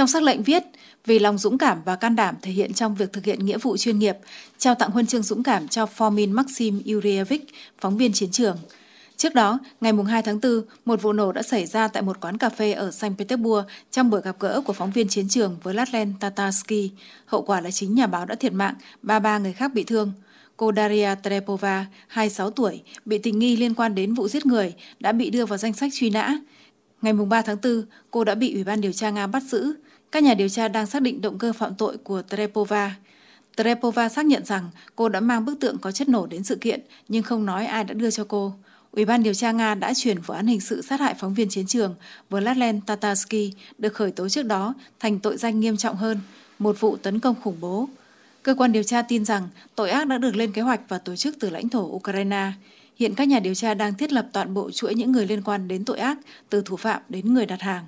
Trong sắc lệnh viết, vì lòng dũng cảm và can đảm thể hiện trong việc thực hiện nghĩa vụ chuyên nghiệp, trao tặng huân chương dũng cảm cho Formin Maxim Yurievich, phóng viên chiến trường. Trước đó, ngày 2 tháng 4, một vụ nổ đã xảy ra tại một quán cà phê ở Saint Petersburg trong buổi gặp gỡ của phóng viên chiến trường với Latlen Tatarsky. Hậu quả là chính nhà báo đã thiệt mạng, 33 người khác bị thương. Cô Daria Trepova, 26 tuổi, bị tình nghi liên quan đến vụ giết người, đã bị đưa vào danh sách truy nã. Ngày 3 tháng 4, cô đã bị Ủy ban điều tra Nga bắt giữ. Các nhà điều tra đang xác định động cơ phạm tội của Trepova. Trepova xác nhận rằng cô đã mang bức tượng có chất nổ đến sự kiện nhưng không nói ai đã đưa cho cô. Ủy ban điều tra Nga đã chuyển vụ án hình sự sát hại phóng viên chiến trường Vladlen Tatarsky được khởi tố trước đó thành tội danh nghiêm trọng hơn, một vụ tấn công khủng bố. Cơ quan điều tra tin rằng tội ác đã được lên kế hoạch và tổ chức từ lãnh thổ Ukraine. Hiện các nhà điều tra đang thiết lập toàn bộ chuỗi những người liên quan đến tội ác, từ thủ phạm đến người đặt hàng.